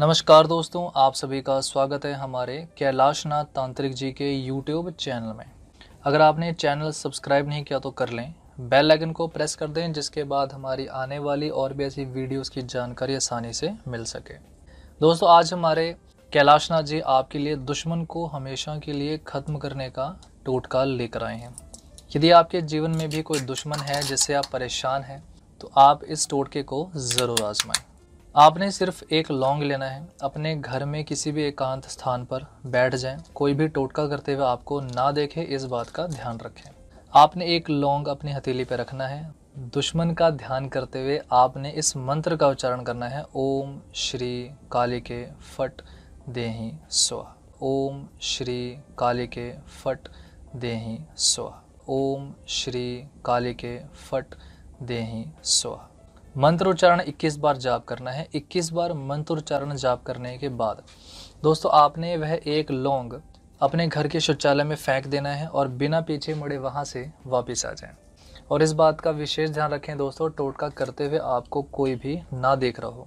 नमस्कार दोस्तों आप सभी का स्वागत है हमारे कैलाशनाथ तांत्रिक जी के यूट्यूब चैनल में अगर आपने चैनल सब्सक्राइब नहीं किया तो कर लें बेल आइकन को प्रेस कर दें जिसके बाद हमारी आने वाली और भी ऐसी वीडियोस की जानकारी आसानी से मिल सके दोस्तों आज हमारे कैलाशनाथ जी आपके लिए दुश्मन को हमेशा के लिए ख़त्म करने का टोटका लेकर आए हैं यदि आपके जीवन में भी कोई दुश्मन है जिससे आप परेशान हैं तो आप इस टोटके को ज़रूर आजमाएं आपने सिर्फ एक लौंग लेना है अपने घर में किसी भी एकांत स्थान पर बैठ जाएं कोई भी टोटका करते हुए आपको ना देखे इस बात का ध्यान रखें आपने एक लौंग अपनी हथेली पर रखना है दुश्मन का ध्यान करते हुए आपने इस मंत्र का उच्चारण करना है ओम श्री काली के फट देही स्व ओम श्री काली के फट देही स्व ओम श्री काली के फट देही स्वा मंत्रोच्चारण 21 बार जाप करना है 21 बार मंत्रोच्चारण जाप करने के बाद दोस्तों आपने वह एक लौंग अपने घर के शौचालय में फेंक देना है और बिना पीछे मुड़े वहाँ से वापस आ जाएं और इस बात का विशेष ध्यान रखें दोस्तों टोटका करते हुए आपको कोई भी ना देख रहा हो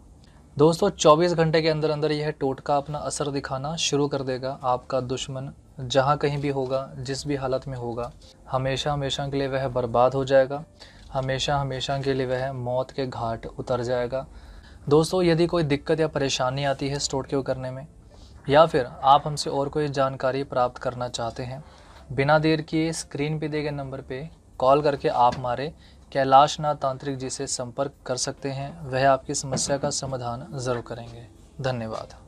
दोस्तों 24 घंटे के अंदर अंदर यह टोटका अपना असर दिखाना शुरू कर देगा आपका दुश्मन जहाँ कहीं भी होगा जिस भी हालत में होगा हमेशा हमेशा के लिए वह बर्बाद हो जाएगा हमेशा हमेशा के लिए वह मौत के घाट उतर जाएगा दोस्तों यदि कोई दिक्कत या परेशानी आती है स्टोर क्यों करने में या फिर आप हमसे और कोई जानकारी प्राप्त करना चाहते हैं बिना देर किए स्क्रीन पे दिए गए नंबर पे कॉल करके आप हमारे कैलाशनाथ तांत्रिक जी से संपर्क कर सकते हैं वह आपकी समस्या का समाधान ज़रूर करेंगे धन्यवाद